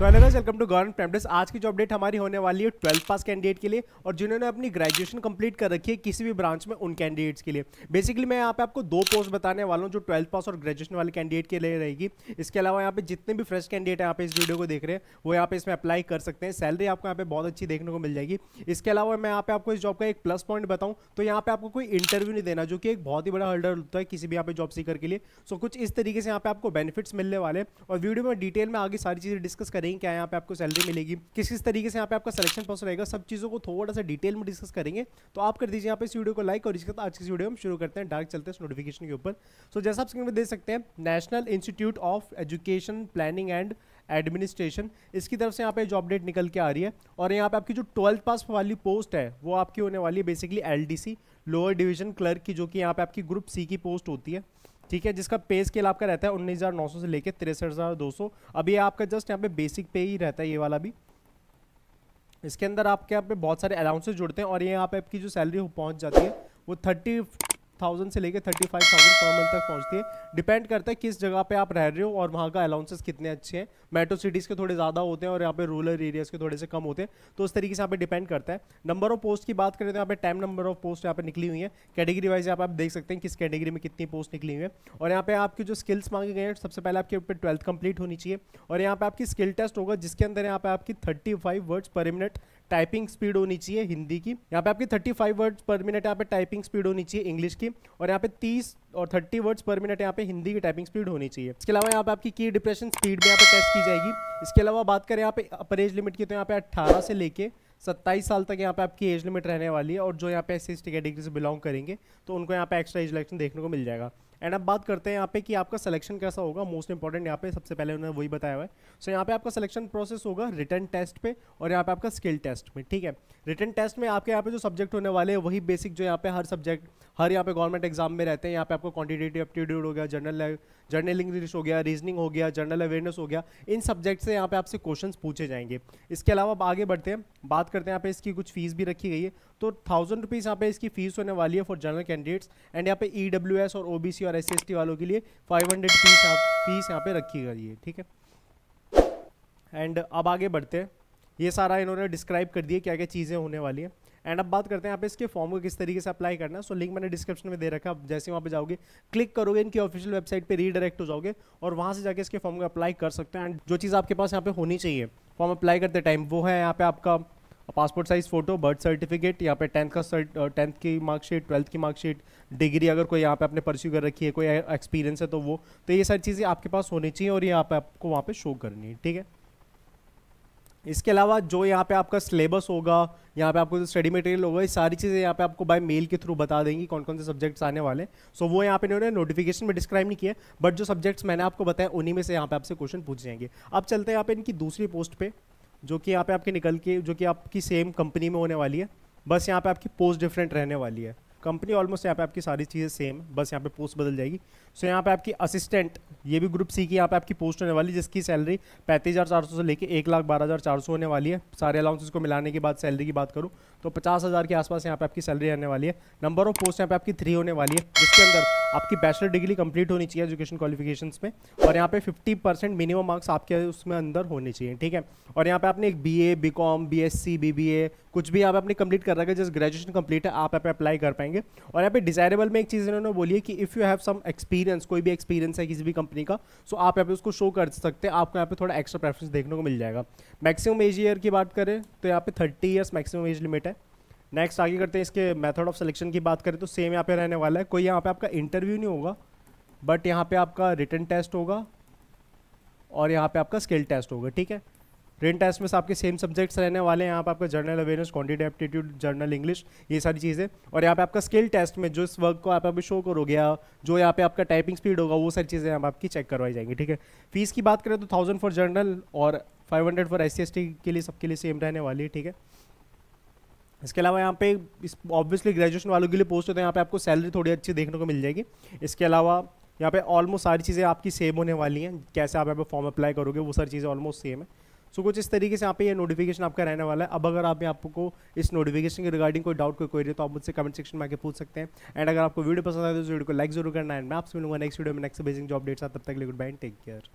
so hello guys welcome to government practice आज की जो अपडेट हमारी होने वाली है ट्वेल्थ पास कैंडिडेट के लिए और जिन्होंने अपनी ग्रेजुएशन कंप्लीट कर रखी है किसी भी ब्रांच में उन कैंडिडेट्स के लिए बेसिकली मैं यहाँ पे आपको दो पोस्ट बताने वाला हूँ जो ट्वेल्थ पास और ग्रेजुएशन वाले कैंडिडेट के लिए रहेगी इसके अलावा यहाँ पे जितने भी फ्रेश कैंडिडेट यहाँ पे इस वीडियो को देख रहे हैं वो यहाँ पे इसमें अप्लाई कर सकते हैं सैलरी आपको यहाँ पे बहुत अच्छी देखने को मिल जाएगी इसके अलावा मैं यहाँ पे आपको इस जॉब का एक प्लस पॉइंट बताऊँ तो यहाँ पे आपको कोई इंटरव्यू नहीं देना जो कि एक बहुत ही बड़ा हर्डर होता है किसी भी यहाँ पे जॉब सीकर के लिए सो कुछ इस तरीके से यहाँ पे आपको बेनिफिट्स मिलने वाले और वीडियो में डिटेल में आगे सारी चीज़ें डिस्कस करेंगे करेंगे क्या यहाँ पे आपको सैलरी मिलेगी किस किस तरीके से यहाँ पे आपका सिलेक्शन प्रोसेस रहेगा सब चीज़ों को थोड़ा सा डिटेल में डिस्कस करेंगे तो आप कर दीजिए यहाँ पे इस वीडियो को लाइक और इसके साथ आज की वीडियो हम शुरू करते हैं डार्क चलते हैं नोटिफिकेशन के ऊपर सो जैसा आप स्क्रीन में देख सकते हैं national institute of education planning and administration इसकी तरफ से यहाँ पे जॉब डेट निकल के आ रही है और यहाँ पे आपकी जो ट्वेल्थ पास वाली पोस्ट है वो आपकी होने वाली है basically LDC lower division clerk की जो कि यहाँ पे आपकी ग्रुप सी की पोस्ट होती है ठीक है जिसका पे स्केल आपका रहता है उन्नीस हज़ार नौ सौ से लेकर तिरसठ हज़ार दो सौ अब ये आपका जस्ट यहाँ पे बेसिक पे ही रहता है ये वाला भी इसके अंदर आपके यहाँ पे बहुत सारे अलाउंसेज जुड़ते हैं और ये यहाँ पे आपकी जो सैलरी पहुँच जाती है वो थर्टी थाउजेंड से लेकर thirty five thousand per month तक पहुंचती है डिपेंड करता है किस जगह पे आप रह रहे हो और वहाँ का अलाउंसेस कितने अच्छे हैं मेट्रो सिटीज़ के थोड़े ज़्यादा होते हैं और यहाँ पे रूरल एरियाज़ के थोड़े से कम होते हैं तो उस तरीके से यहाँ पे डिपेंड करता है नंबर ऑफ पोस्ट की बात करें तो यहाँ पे टाइम नंबर ऑफ पोस्ट यहाँ पे निकली हुई है कैटेगरी वाइज यहाँ आप देख सकते हैं किस कैटेगरी में कितनी पोस्ट निकली हुई है और यहाँ पे आपकी जो स्किल्स मांगे गए हैं सबसे पहले आपके ऊपर ट्वेल्थ कंप्लीट होनी चाहिए और यहाँ पे आपकी स्किल टेस्ट होगा जिसके अंदर यहाँ पे आपकी thirty words per minute typing speed होनी चाहिए हिंदी की यहाँ पे आपकी 35 वर्ड्स पर मिनट यहाँ पे टाइपिंग स्पीड होनी चाहिए इंग्लिश की और यहाँ पे 30 और 30 वर्ड्स पर मिनट यहाँ पे हिंदी की टाइपिंग स्पीड होनी चाहिए इसके अलावा यहाँ पे आपकी की डिप्रेशन स्पीड भी यहाँ पे टेस्ट की जाएगी इसके अलावा बात करें यहाँ पे अपर एज लिमिट की तो यहाँ पे अट्ठारह से लेके सत्ताईस साल तक यहाँ पे आपकी एज लिमिट रहने वाली है और जो यहाँ पे एस सी कैटेगरी से बिलोंग करेंगे तो उनको यहाँ पे एक्स्ट्रा एज इलेक्शन देखने को मिल जाएगा एंड अब बात करते हैं यहाँ पे कि आपका सिलेक्शन कैसा होगा मोस्ट इंपॉर्टेंट यहाँ पे सबसे पहले उन्होंने वही बताया हुआ है सो so, यहाँ पे आपका सिलेक्शन प्रोसेस होगा रिटर्न टेस्ट पे और यहाँ पे आपका स्किल टेस्ट में ठीक है रिटर्न टेस्ट में आपके यहाँ पे जो सब्जेक्ट होने वाले हैं वही बेसिक जो यहाँ पे हर सब्जेक्ट हर यहाँ पे गवर्नमेंट एग्जाम में रहते हैं यहाँ पे आपको क्वान्टिटेटिव एप्टीट्यूड हो गया जनरल जर्नल इंग्लिश हो गया रीजनिंग हो गया जनरल अवेयरनेस हो गया इन सब्जेक्ट से यहाँ पे आपसे क्वेश्चन पूछे जाएंगे इसके अलावा अब आगे बढ़ते हैं बात करते हैं यहाँ पे इसकी कुछ फीस भी रखी गई है तो थाउजेंड रुपीज़ यहाँ पे इसकी फीस होने वाली है फॉर जनरल कैंडिडेट्स एंड यहाँ पे ई और ओ और और एस सी वालों के लिए 500 हंड्रेड फीस आप फीस यहाँ पे रखी गई है ठीक है एंड अब आगे बढ़ते हैं ये सारा इन्होंने डिस्क्राइब कर दिया क्या क्या चीज़ें होने वाली हैं एंड अब बात करते हैं आप इसके फॉर्म को किस तरीके से अप्लाई करना है सो लिंक मैंने डिस्क्रिप्शन में दे रखा है जैसे वहाँ पे जाओगे क्लिक करोगे इनकी ऑफिशियल वेबसाइट पे रीडायरेक्ट हो जाओगे और वहाँ से जाके इसके फॉर्म को अप्लाई कर सकते हैं एंड जो चीज़ आपके पास यहाँ पे होनी चाहिए फॉर्म अप्लाई करते टाइम वो है यहाँ पे आपका passport size photo birth certificate यहाँ पे टेंथ का टेंथ uh, की मार्कशीट ट्वेल्थ की मार्कशीट डिग्री अगर कोई यहाँ पे आपने परस्यू कर रखी है कोई एक्सपीरियंस है तो वो तो ये सारी चीज़ें आपके पास होनी चाहिए और यहाँ पे आपको वहाँ पे शो करनी है ठीक है इसके अलावा जो यहाँ पे आपका सिलेबस होगा यहाँ पे आपको जो स्टडी मटेरियल होगा ये सारी चीज़ें यहाँ पे आपको बाय मेल के थ्रू बता देंगी कौन कौन से सब्जेक्ट्स आने वाले हैं सो वो यहाँ पे इन्होंने नोटिफिकेशन में डिस्क्राइब नहीं किया बट जो सब्जेक्ट्स मैंने आपको बताया उन्हीं में से यहाँ पे आपसे क्वेश्चन पूछ जाएंगे अब चलते हैं यहाँ पे इनकी दूसरी पोस्ट पर जो कि यहाँ पे आपके निकल के जो कि आपकी सेम कंपनी में होने वाली है बस यहाँ पे आपकी पोस्ट डिफरेंट रहने वाली है कंपनी ऑलमोस्ट यहाँ पे आपकी सारी चीज़ें सेम बस यहाँ पे पोस्ट बदल जाएगी सो यहाँ पे आपकी असिस्टेंट ये भी ग्रुप सी की यहाँ पे आपकी पोस्ट होने वाली जिसकी सैलरी पैंतीस हज़ार चार सौ से लेके एक लाख बारह हज़ार चार सौ होने वाली है सारे अलाउंसेस को मिलाने के बाद सैलरी की बात करूँ तो पचास हज़ार के आसपास यहाँ पे आपकी सैलरी आने वाली है नंबर ऑफ पोस्ट यहाँ पे आपकी थ्री होने वाली है जिसके अंदर आपकी बैचलर डिग्री कंप्लीट होनी चाहिए एजुकेशन क्वालिफिकेशन में और यहाँ पे फिफ्टी परसेंट मिनिमम मार्क्स आपके उसमें अंदर होने चाहिए ठीक है और यहाँ पे आपने एक B A B com B S C B B A कुछ भी यहाँ पर आपने कंप्लीट कर रखा है जिस ग्रेजुएशन कंप्लीट है आप यहाँ पे अप्लाई कर पाएंगे पाएंगे और यहाँ पे डिजायरेबल में एक चीज़ इन्होंने बोली है कि if you have some experience कोई भी एक्सपीरियंस है किसी भी कंपनी का सो आप यहाँ पे उसको शो कर सकते हैं आपको यहाँ पे थोड़ा एक्स्ट्रा प्रेफरेंस देखने को मिल जाएगा मैक्सिमम एज ईयर की बात करें तो यहाँ पे thirty years maximum age limit है नेक्स्ट आगे करते हैं इसके मेथड ऑफ सिलेक्शन की बात करें तो सेम यहाँ पे रहने वाला है कोई यहाँ पे आपका इंटरव्यू नहीं होगा बट यहाँ पे आपका रिटर्न टेस्ट होगा और यहाँ पे आपका स्किल टेस्ट होगा ठीक है रिटर्न टेस्ट में आपके सेम सब्जेक्ट्स रहने वाले हैं यहाँ पर आपका general awareness quantity aptitude general English ये सारी चीज़ें और यहाँ पे आपका स्किल टेस्ट में जो इस वर्क को आप अभी शो करोगे या जो यहाँ पे आपका टाइपिंग स्पीड होगा वो सारी चीज़ें यहाँ आपकी चेक करवाई जाएंगी ठीक है फीस की बात करें तो थाउजेंड फॉर जर्नल और five hundred for S C के लिए सबके लिए सेम रहने वाली है ठीक है इसके अलावा यहाँ पे इस ऑब्वियसली ग्रेजुएशन वालों के लिए पोस्ट होते हैं यहाँ पे आपको सैलरी थोड़ी अच्छी देखने को मिल जाएगी इसके अलावा यहाँ पे ऑलमोस्ट सारी चीज़ें आपकी सेम होने वाली हैं कैसे आप यहाँ पे फॉर्म अप्लाई करोगे वो सारी चीज़ें ऑलमोस्ट सेम है सो कुछ इस तरीके से यहाँ पे ये नोटिफिकेशन आपका रहने वाला है अब अगर आप आपको इस नोटिफिकेशन के रिगार्डिंग कोई डाउट कोई क्वेरी तो आप मुझसे कमेंट सेक्शन में आके पूछ सकते हैं एंड अगर आपको वीडियो पसंद आए तो वीडियो को लाइक जरूर करना है मैं आपसे मिलूंगा नेक्स्ट वीडियो में नेक्स्ट बेजिंग जॉब डेट्स तब तक गुड बाय टेक केयर